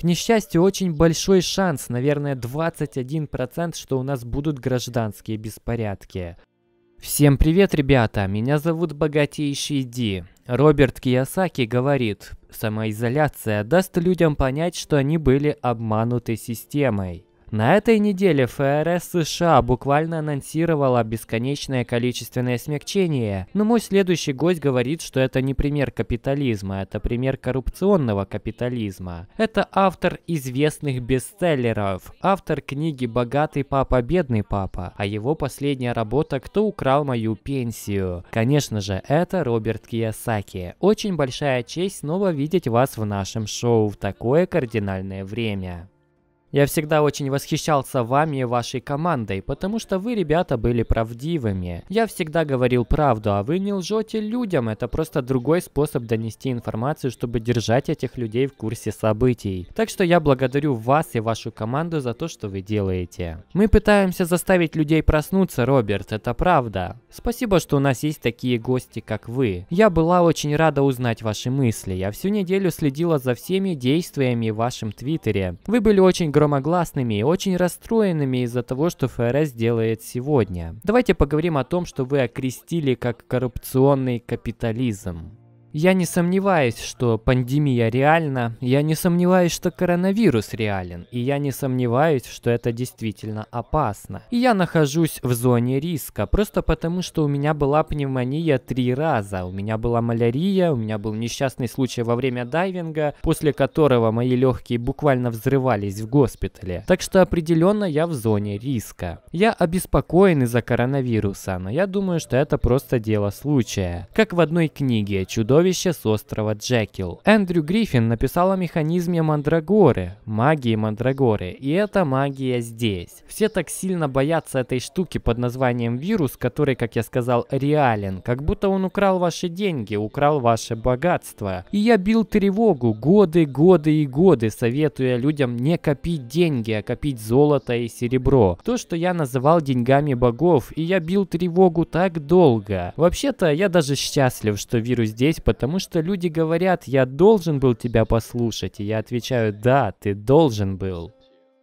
К несчастью, очень большой шанс, наверное, 21%, что у нас будут гражданские беспорядки. Всем привет, ребята! Меня зовут Богатейший Ди. Роберт Киясаки говорит, самоизоляция даст людям понять, что они были обмануты системой. На этой неделе ФРС США буквально анонсировала бесконечное количественное смягчение, но мой следующий гость говорит, что это не пример капитализма, это пример коррупционного капитализма. Это автор известных бестселлеров, автор книги «Богатый папа, бедный папа», а его последняя работа «Кто украл мою пенсию?». Конечно же, это Роберт Киясаки. Очень большая честь снова видеть вас в нашем шоу в такое кардинальное время. Я всегда очень восхищался вами и вашей командой, потому что вы, ребята, были правдивыми. Я всегда говорил правду, а вы не лжете людям, это просто другой способ донести информацию, чтобы держать этих людей в курсе событий. Так что я благодарю вас и вашу команду за то, что вы делаете. Мы пытаемся заставить людей проснуться, Роберт, это правда. Спасибо, что у нас есть такие гости, как вы. Я была очень рада узнать ваши мысли. Я всю неделю следила за всеми действиями в вашем твиттере. Вы были очень громогласными и очень расстроенными из-за того, что ФРС делает сегодня. Давайте поговорим о том, что вы окрестили как коррупционный капитализм. Я не сомневаюсь, что пандемия реальна, я не сомневаюсь, что коронавирус реален, и я не сомневаюсь, что это действительно опасно. И я нахожусь в зоне риска, просто потому что у меня была пневмония три раза, у меня была малярия, у меня был несчастный случай во время дайвинга, после которого мои легкие буквально взрывались в госпитале. Так что определенно я в зоне риска. Я обеспокоен из-за коронавируса, но я думаю, что это просто дело случая. Как в одной книге «Чудо чудовище с острова Джекил. Эндрю Гриффин написал о механизме Мандрагоры, магии Мандрагоры, и эта магия здесь. Все так сильно боятся этой штуки под названием вирус, который, как я сказал, реален, как будто он украл ваши деньги, украл ваше богатство. И я бил тревогу годы, годы и годы, советуя людям не копить деньги, а копить золото и серебро. То, что я называл деньгами богов, и я бил тревогу так долго. Вообще-то я даже счастлив, что вирус здесь, потому что люди говорят, я должен был тебя послушать, и я отвечаю, да, ты должен был.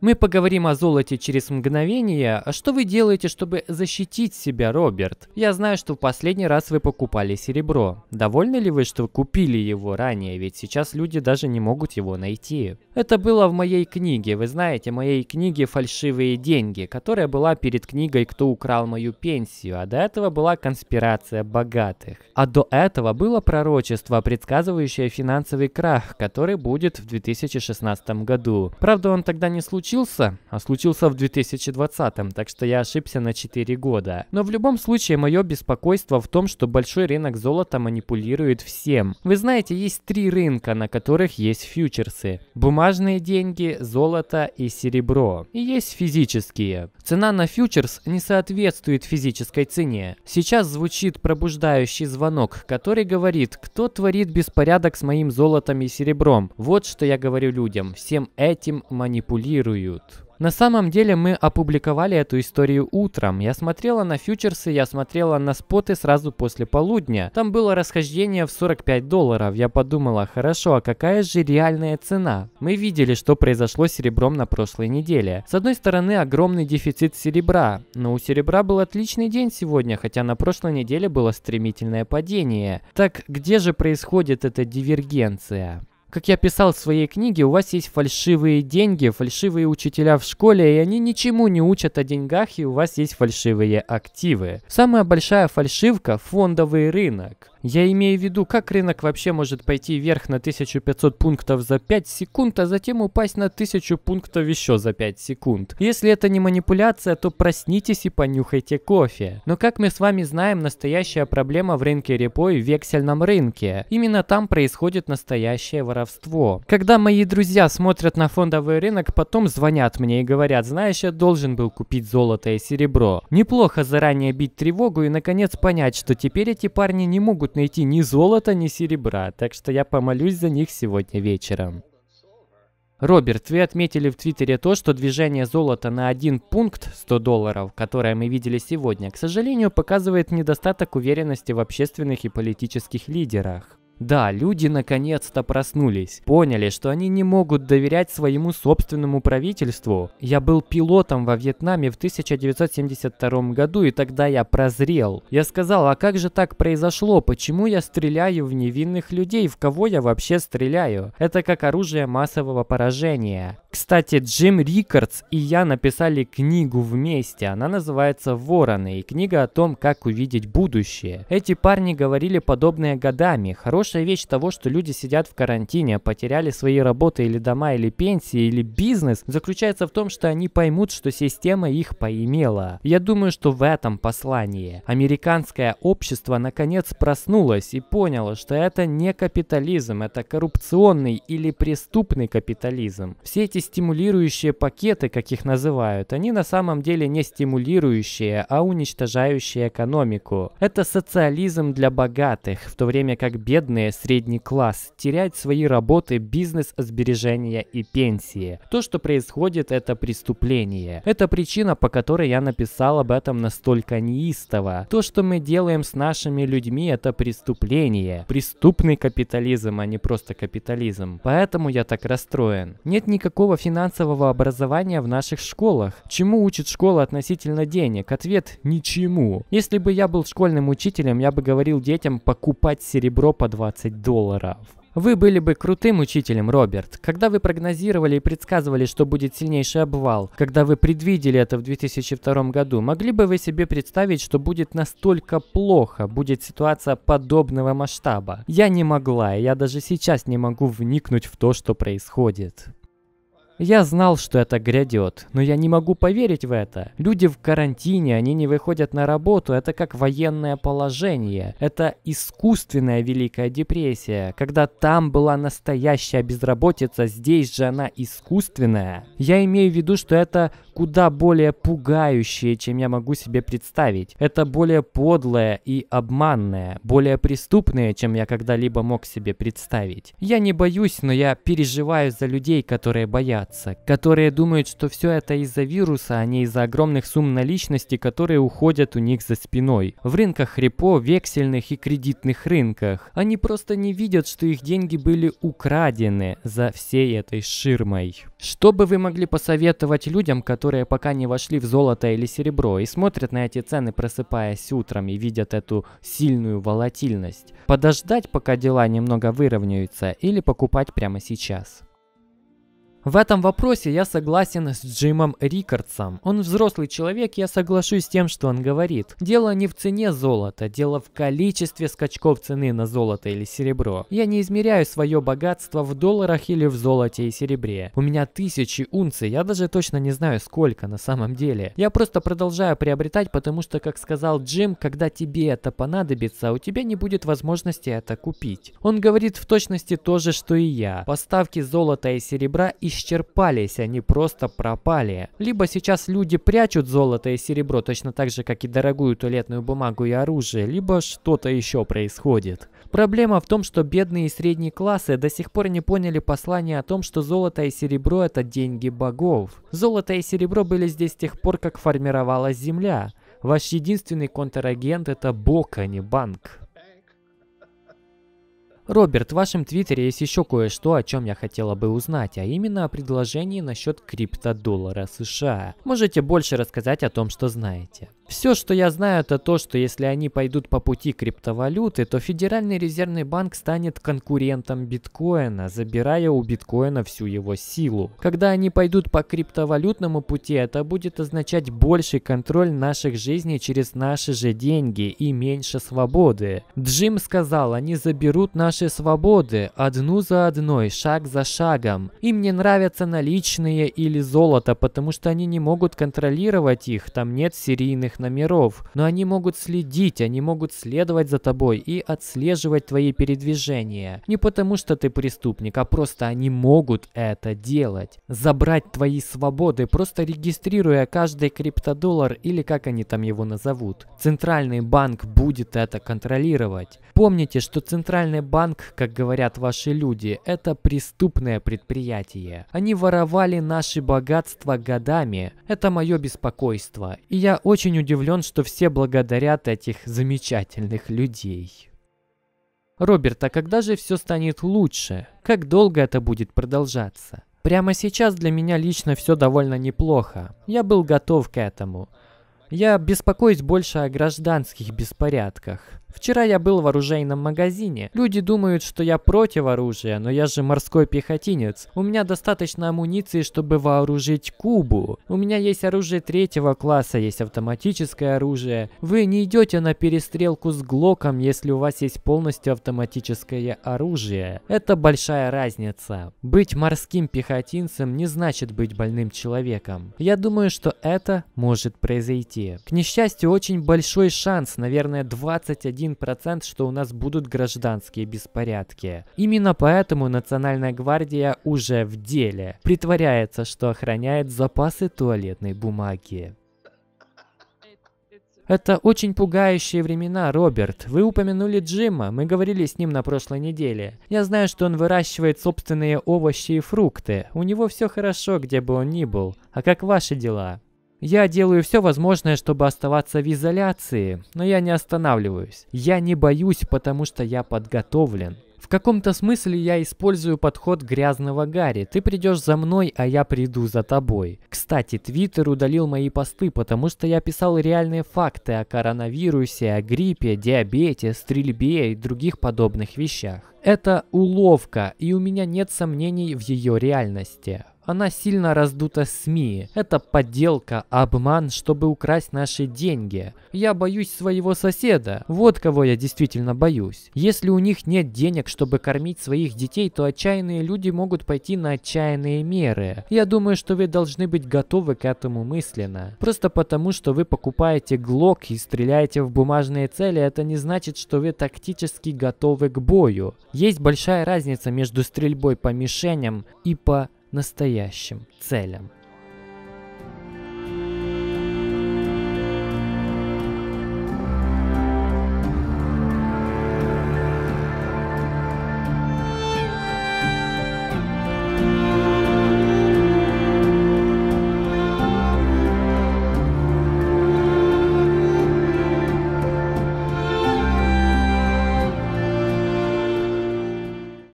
Мы поговорим о золоте через мгновение. А что вы делаете, чтобы защитить себя, Роберт? Я знаю, что в последний раз вы покупали серебро. Довольны ли вы, что купили его ранее? Ведь сейчас люди даже не могут его найти. Это было в моей книге. Вы знаете, моей книге «Фальшивые деньги», которая была перед книгой «Кто украл мою пенсию», а до этого была «Конспирация богатых». А до этого было пророчество, предсказывающее финансовый крах, который будет в 2016 году. Правда, он тогда не случился случился, а случился в 2020, так что я ошибся на 4 года. Но в любом случае мое беспокойство в том, что большой рынок золота манипулирует всем. Вы знаете, есть три рынка, на которых есть фьючерсы. Бумажные деньги, золото и серебро. И есть физические. Цена на фьючерс не соответствует физической цене. Сейчас звучит пробуждающий звонок, который говорит, кто творит беспорядок с моим золотом и серебром. Вот что я говорю людям, всем этим манипулирую делают. На самом деле мы опубликовали эту историю утром. Я смотрела на фьючерсы, я смотрела на споты сразу после полудня. Там было расхождение в 45 долларов. Я подумала, хорошо, а какая же реальная цена? Мы видели, что произошло с серебром на прошлой неделе. С одной стороны, огромный дефицит серебра. Но у серебра был отличный день сегодня, хотя на прошлой неделе было стремительное падение. Так где же происходит эта дивергенция? Как я писал в своей книге, у вас есть фальшивые деньги, фальшивые учителя в школе, и они ничему не учат о деньгах, и у вас есть фальшивые активы. Самая большая фальшивка – фондовый рынок. Я имею в виду, как рынок вообще может пойти вверх на 1500 пунктов за 5 секунд, а затем упасть на 1000 пунктов еще за 5 секунд. Если это не манипуляция, то проснитесь и понюхайте кофе. Но как мы с вами знаем, настоящая проблема в рынке репо и вексельном рынке. Именно там происходит настоящее воровство. Когда мои друзья смотрят на фондовый рынок, потом звонят мне и говорят, знаешь, я должен был купить золото и серебро. Неплохо заранее бить тревогу и наконец понять, что теперь эти парни не могут могут найти ни золота, ни серебра, так что я помолюсь за них сегодня вечером. Роберт, вы отметили в Твиттере то, что движение золота на один пункт 100 долларов, которое мы видели сегодня, к сожалению, показывает недостаток уверенности в общественных и политических лидерах. Да, люди наконец-то проснулись, поняли, что они не могут доверять своему собственному правительству. Я был пилотом во Вьетнаме в 1972 году, и тогда я прозрел. Я сказал, а как же так произошло, почему я стреляю в невинных людей, в кого я вообще стреляю? Это как оружие массового поражения. Кстати, Джим Рикардс и я написали книгу вместе, она называется «Вороны», и книга о том, как увидеть будущее. Эти парни говорили подобное годами, хорошие хорошая вещь того, что люди сидят в карантине, потеряли свои работы или дома, или пенсии, или бизнес, заключается в том, что они поймут, что система их поимела. Я думаю, что в этом послании американское общество наконец проснулось и поняло, что это не капитализм, это коррупционный или преступный капитализм. Все эти стимулирующие пакеты, как их называют, они на самом деле не стимулирующие, а уничтожающие экономику. Это социализм для богатых, в то время как бедные бедные, средний класс теряют свои работы, бизнес, сбережения и пенсии. То, что происходит, это преступление. Это причина, по которой я написал об этом настолько неистово. То, что мы делаем с нашими людьми, это преступление. Преступный капитализм, а не просто капитализм. Поэтому я так расстроен. Нет никакого финансового образования в наших школах. Чему учит школа относительно денег? Ответ – ничему. Если бы я был школьным учителем, я бы говорил детям покупать серебро по 2 20 долларов. Вы были бы крутым учителем, Роберт, когда вы прогнозировали и предсказывали, что будет сильнейший обвал, когда вы предвидели это в 2002 году, могли бы вы себе представить, что будет настолько плохо, будет ситуация подобного масштаба? Я не могла, и я даже сейчас не могу вникнуть в то, что происходит. Я знал, что это грядет, но я не могу поверить в это. Люди в карантине, они не выходят на работу, это как военное положение. Это искусственная Великая Депрессия, когда там была настоящая безработица, здесь же она искусственная. Я имею в виду, что это куда более пугающее, чем я могу себе представить. Это более подлое и обманное, более преступное, чем я когда-либо мог себе представить. Я не боюсь, но я переживаю за людей, которые боятся боятся, которые думают, что все это из-за вируса, а не из-за огромных сумм наличности, которые уходят у них за спиной. В рынках репо, вексельных и кредитных рынках. Они просто не видят, что их деньги были украдены за всей этой ширмой. Что бы вы могли посоветовать людям, которые пока не вошли в золото или серебро и смотрят на эти цены, просыпаясь утром и видят эту сильную волатильность? Подождать, пока дела немного выровняются, или покупать прямо сейчас? В этом вопросе я согласен с Джимом Рикардсом. Он взрослый человек, я соглашусь с тем, что он говорит. Дело не в цене золота, дело в количестве скачков цены на золото или серебро. Я не измеряю свое богатство в долларах или в золоте и серебре. У меня тысячи унций, я даже точно не знаю сколько на самом деле. Я просто продолжаю приобретать, потому что, как сказал Джим, когда тебе это понадобится, у тебя не будет возможности это купить. Он говорит в точности то же, что и я. Поставки золота и серебра и исчерпались, они просто пропали. Либо сейчас люди прячут золото и серебро точно так же, как и дорогую туалетную бумагу и оружие, либо что-то еще происходит. Проблема в том, что бедные и средние классы до сих пор не поняли послание о том, что золото и серебро – это деньги богов. Золото и серебро были здесь с тех пор, как формировалась земля. Ваш единственный контрагент – это бог, а не банк. Роберт, в вашем твиттере есть еще кое-что, о чем я хотела бы узнать, а именно о предложении насчет криптодоллара США. Можете больше рассказать о том, что знаете. Все, что я знаю, это то, что если они пойдут по пути криптовалюты, то Федеральный резервный банк станет конкурентом биткоина, забирая у биткоина всю его силу. Когда они пойдут по криптовалютному пути, это будет означать больший контроль наших жизней через наши же деньги и меньше свободы. Джим сказал, они заберут наши свободы одну за одной, шаг за шагом. Им не нравятся наличные или золото, потому что они не могут контролировать их, там нет серийных номеров, но они могут следить, они могут следовать за тобой и отслеживать твои передвижения. Не потому, что ты преступник, а просто они могут это делать. Забрать твои свободы, просто регистрируя каждый криптодоллар или как они там его назовут. Центральный банк будет это контролировать. Помните, что центральный банк, как говорят ваши люди, это преступное предприятие. Они воровали наши богатства годами. Это мое беспокойство. И я очень удивлен удивлен, что все благодарят этих замечательных людей. Роберт, а когда же все станет лучше? Как долго это будет продолжаться? Прямо сейчас для меня лично все довольно неплохо. Я был готов к этому. Я беспокоюсь больше о гражданских беспорядках. Вчера я был в оружейном магазине. Люди думают, что я против оружия, но я же морской пехотинец. У меня достаточно амуниции, чтобы вооружить Кубу. У меня есть оружие третьего класса, есть автоматическое оружие. Вы не идете на перестрелку с Глоком, если у вас есть полностью автоматическое оружие. Это большая разница. Быть морским пехотинцем не значит быть больным человеком. Я думаю, что это может произойти. К несчастью, очень большой шанс, наверное, 21 1%, что у нас будут гражданские беспорядки. Именно поэтому Национальная гвардия уже в деле притворяется, что охраняет запасы туалетной бумаги. Это очень пугающие времена, Роберт. Вы упомянули Джима, мы говорили с ним на прошлой неделе. Я знаю, что он выращивает собственные овощи и фрукты. У него все хорошо, где бы он ни был. А как ваши дела? Я делаю все возможное, чтобы оставаться в изоляции, но я не останавливаюсь. Я не боюсь, потому что я подготовлен. В каком-то смысле я использую подход грязного Гарри. Ты придешь за мной, а я приду за тобой. Кстати, Твиттер удалил мои посты, потому что я писал реальные факты о коронавирусе, о гриппе, диабете, стрельбе и других подобных вещах. Это уловка, и у меня нет сомнений в ее реальности. Она сильно раздута СМИ. Это подделка, обман, чтобы украсть наши деньги. Я боюсь своего соседа. Вот кого я действительно боюсь. Если у них нет денег, чтобы кормить своих детей, то отчаянные люди могут пойти на отчаянные меры. Я думаю, что вы должны быть готовы к этому мысленно. Просто потому, что вы покупаете глок и стреляете в бумажные цели, это не значит, что вы тактически готовы к бою. Есть большая разница между стрельбой по мишеням и по настоящим целям.